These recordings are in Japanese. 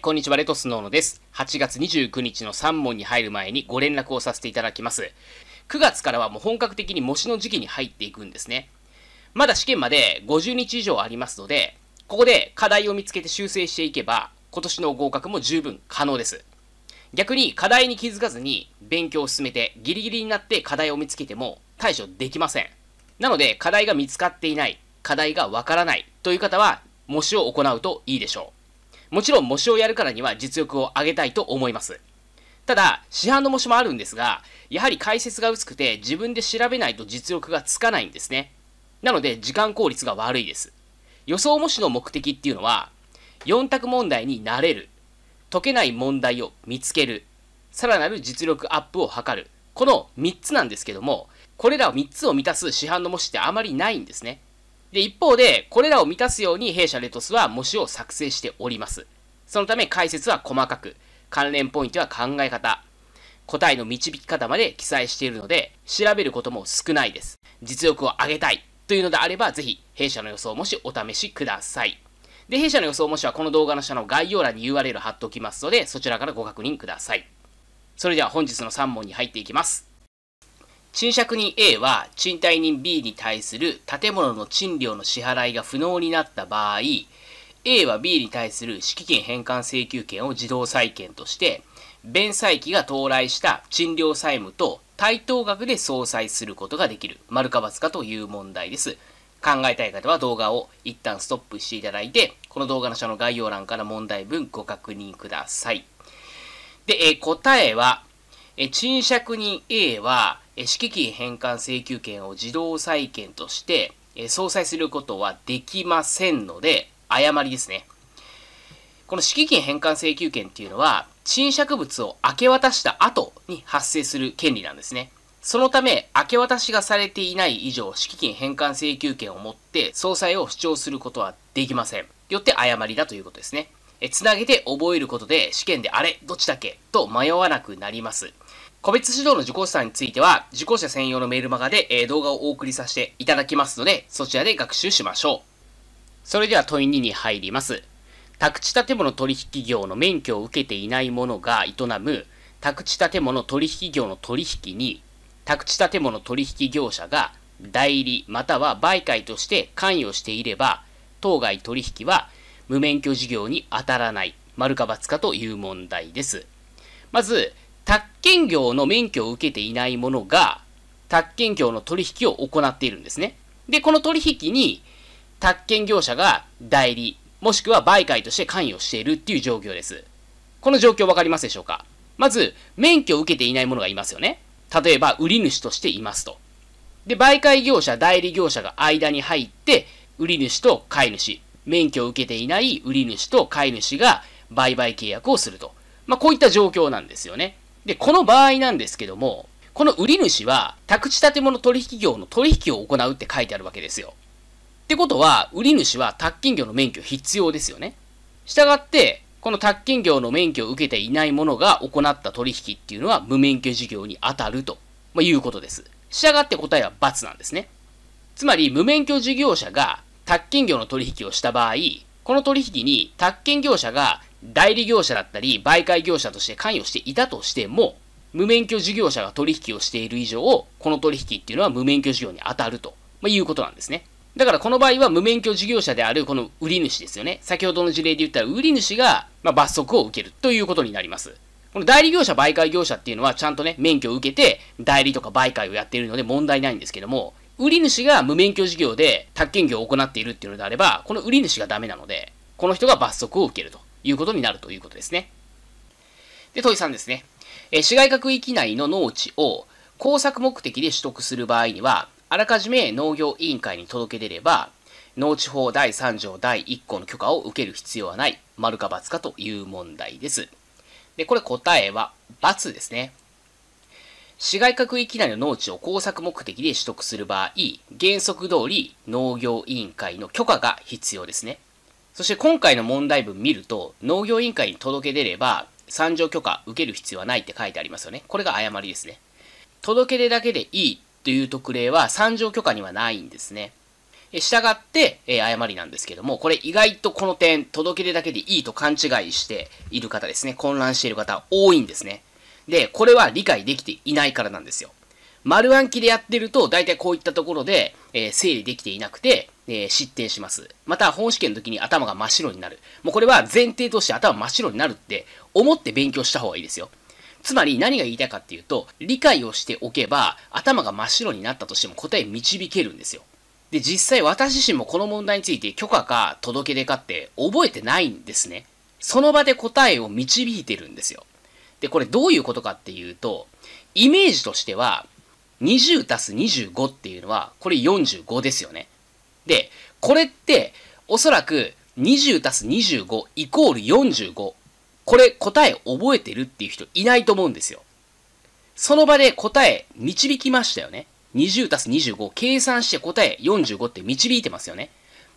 こんにちは、レトスノーノです。8月29日の3問に入る前にご連絡をさせていただきます。9月からはもう本格的に模試の時期に入っていくんですね。まだ試験まで50日以上ありますので、ここで課題を見つけて修正していけば、今年の合格も十分可能です。逆に課題に気づかずに勉強を進めてギリギリになって課題を見つけても対処できません。なので課題が見つかっていない、課題がわからないという方は模試を行うといいでしょう。もちろん模試をやるからには実力を上げたいと思います。ただ、市販の模試もあるんですが、やはり解説が薄くて自分で調べないと実力がつかないんですね。なので、時間効率が悪いです。予想模試の目的っていうのは、4択問題に慣れる、解けない問題を見つける、さらなる実力アップを図る。この3つなんですけども、これら3つを満たす市販の模試ってあまりないんですね。で、一方で、これらを満たすように弊社レトスは模試を作成しております。そのため解説は細かく、関連ポイントは考え方、答えの導き方まで記載しているので、調べることも少ないです。実力を上げたいというのであれば、ぜひ弊社の予想模試お試しください。で、弊社の予想模試はこの動画の下の概要欄に URL 貼っておきますので、そちらからご確認ください。それでは本日の3問に入っていきます。賃借人 A は賃貸人 B に対する建物の賃料の支払いが不能になった場合、A は B に対する敷金返還請求権を自動債権として、弁済期が到来した賃料債務と対等額で相殺することができる、丸か×かという問題です。考えたい方は動画を一旦ストップしていただいて、この動画の下の概要欄から問題文ご確認ください。で、え答えは、え賃借人 A は、敷金返還請求権を自動債権として、え相殺することはできませんので、誤りですね。この敷金返還請求権っていうのは、賃借物を明け渡した後に発生する権利なんですね。そのため、明け渡しがされていない以上、敷金返還請求権を持って、総裁を主張することはできません。よって誤りだということですね。え、つなげて覚えることで、試験であれ、どっちだっけと迷わなくなります。個別指導の受講者さんについては、受講者専用のメールマガで、え動画をお送りさせていただきますので、そちらで学習しましょう。それでは問い2に入ります。宅地建物取引業の免許を受けていない者が営む、宅地建物取引業の取引に、宅地建物取引業者が代理または媒介として関与していれば、当該取引は無免許事業に当たらない、丸か×かという問題です。まず、宅建業の免許を受けていないものが、宅建業の取引を行っているんですね。で、この取引に、宅建業者が代理、もしくは媒介として関与しているっていう状況です。この状況わかりますでしょうかまず、免許を受けていないものがいますよね。例えば、売り主としていますと。で、媒介業者、代理業者が間に入って、売り主と買い主、免許を受けていない売り主と買い主が売買契約をすると。まあ、こういった状況なんですよね。で、この場合なんですけども、この売り主は宅地建物取引業の取引を行うって書いてあるわけですよ。ってことは、売り主は宅金業の免許必要ですよね。したがって、この宅金業の免許を受けていない者が行った取引っていうのは無免許事業に当たると、まあ、いうことです。したがって答えは×なんですね。つまり、無免許事業者が宅建業の取引をした場合、この取引に宅建業者が代理業者だったり、媒介業者として関与していたとしても、無免許事業者が取引をしている以上、この取引っていうのは無免許事業に当たると、まいうことなんですね。だからこの場合は無免許事業者であるこの売り主ですよね。先ほどの事例で言ったら売り主が、ま罰則を受けるということになります。この代理業者、媒介業者っていうのはちゃんとね、免許を受けて代理とか媒介をやっているので問題ないんですけども、売り主が無免許事業で宅建業を行っているっていうのであれば、この売り主がダメなので、この人が罰則を受けると。いうことになるということですね。で、問い3ですね。え市街化区域内の農地を工作目的で取得する場合には、あらかじめ農業委員会に届け出れば、農地法第3条第1項の許可を受ける必要はない、丸か×かという問題です。で、これ答えは×ですね。市街化区域内の農地を工作目的で取得する場合、原則通り農業委員会の許可が必要ですね。そして今回の問題文見ると、農業委員会に届け出れば、参上許可受ける必要はないって書いてありますよね。これが誤りですね。届け出だけでいいという特例は参上許可にはないんですね。したがって、え誤りなんですけども、これ意外とこの点、届け出だけでいいと勘違いしている方ですね、混乱している方多いんですね。で、これは理解できていないからなんですよ。丸暗記でやってると、大体こういったところで、えー、整理できていなくて、えー、失点します。また、本試験の時に頭が真っ白になる。もうこれは前提として頭真っ白になるって思って勉強した方がいいですよ。つまり何が言いたいかっていうと、理解をしておけば頭が真っ白になったとしても答え導けるんですよ。で、実際私自身もこの問題について許可か届け出かって覚えてないんですね。その場で答えを導いてるんですよ。で、これどういうことかっていうと、イメージとしては、20 25っていうのは、これ45ですよね。で、これって、おそらく20たす25イコール45。これ答え覚えてるっていう人いないと思うんですよ。その場で答え導きましたよね。20たす25計算して答え45って導いてますよね。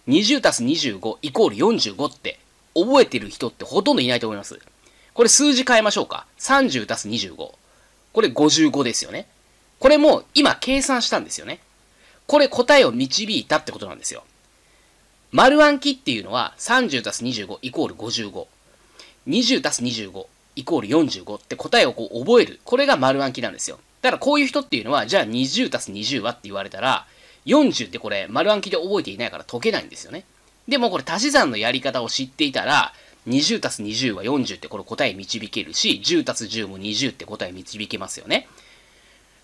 20たす25イコール45って覚えてる人ってほとんどいないと思います。これ数字変えましょうか。30たす25。これ55ですよね。これも今計算したんですよね。これ答えを導いたってことなんですよ。丸暗記っていうのは30たす25イコール55。20たす25イコール45って答えをこう覚える。これが丸暗記なんですよ。だからこういう人っていうのは、じゃあ20たす20はって言われたら、40ってこれ丸暗記で覚えていないから解けないんですよね。でもこれ足し算のやり方を知っていたら、20たす20は40ってこれ答え導けるし、10たす10も20って答え導けますよね。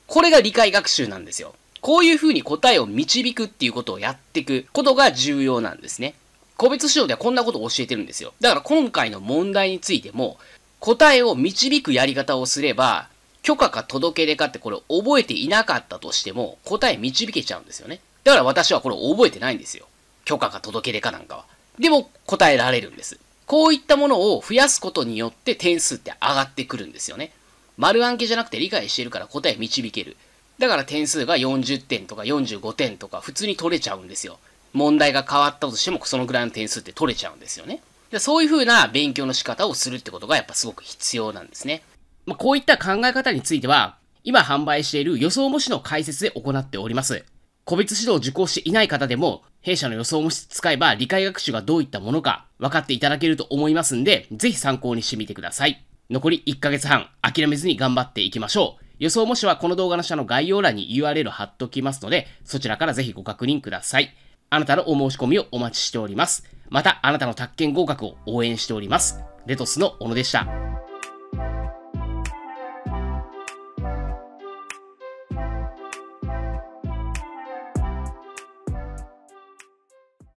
これが理解学習なんですよ。こういうふうに答えを導くっていうことをやっていくことが重要なんですね。個別指導ではこんなことを教えてるんですよ。だから今回の問題についても、答えを導くやり方をすれば、許可か届け出かってこれ覚えていなかったとしても、答え導けちゃうんですよね。だから私はこれを覚えてないんですよ。許可か届け出かなんかは。でも答えられるんです。こういったものを増やすことによって点数って上がってくるんですよね。丸暗記じゃなくて理解してるから答え導ける。だから点数が40点とか45点とか普通に取れちゃうんですよ。問題が変わったとしてもそのぐらいの点数って取れちゃうんですよね。でそういう風な勉強の仕方をするってことがやっぱすごく必要なんですね。まあ、こういった考え方については、今販売している予想模試の解説で行っております。個別指導を受講していない方でも、弊社の予想模試使えば理解学習がどういったものか分かっていただけると思いますんで、ぜひ参考にしてみてください。残り1ヶ月半、諦めずに頑張っていきましょう。予想もしはこの動画の下の概要欄に URL 貼っときますので、そちらからぜひご確認ください。あなたのお申し込みをお待ちしております。また、あなたの宅建合格を応援しております。レトスの小野でした。